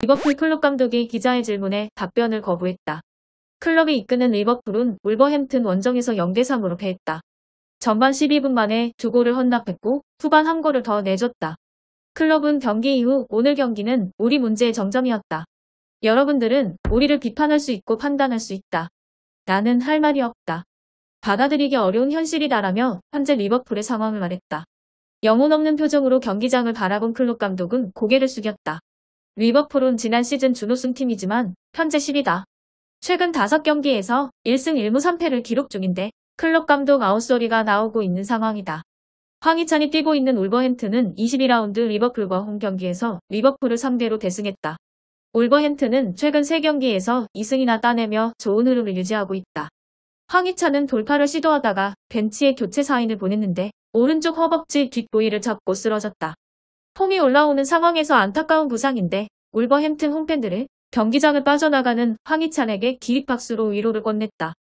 리버풀 클럽 감독이 기자의 질문에 답변을 거부했다. 클럽이 이끄는 리버풀은 울버햄튼 원정에서 0대3으로 패했다. 전반 12분 만에 두 골을 헌납했고 후반 한 골을 더 내줬다. 클럽은 경기 이후 오늘 경기는 우리 문제의 정점이었다. 여러분들은 우리를 비판할 수 있고 판단할 수 있다. 나는 할 말이 없다. 받아들이기 어려운 현실이다라며 현재 리버풀의 상황을 말했다. 영혼 없는 표정으로 경기장을 바라본 클럽 감독은 고개를 숙였다. 리버풀은 지난 시즌 준우승 팀이지만 현재 10위다. 최근 5경기에서 1승 1무 3패를 기록 중인데 클럽 감독 아웃소리가 나오고 있는 상황이다. 황희찬이 뛰고 있는 울버햄튼은 22라운드 리버풀과 홈경기에서 리버풀을 상대로 대승했다. 울버햄튼은 최근 3경기에서 2승이나 따내며 좋은 흐름을 유지하고 있다. 황희찬은 돌파를 시도하다가 벤치에 교체 사인을 보냈는데 오른쪽 허벅지 뒷부위를 잡고 쓰러졌다. 폼이 올라오는 상황에서 안타까운 부상인데 울버햄튼 홈팬들은 경기장을 빠져나가는 황희찬에게 기립박수로 위로를 건넸다.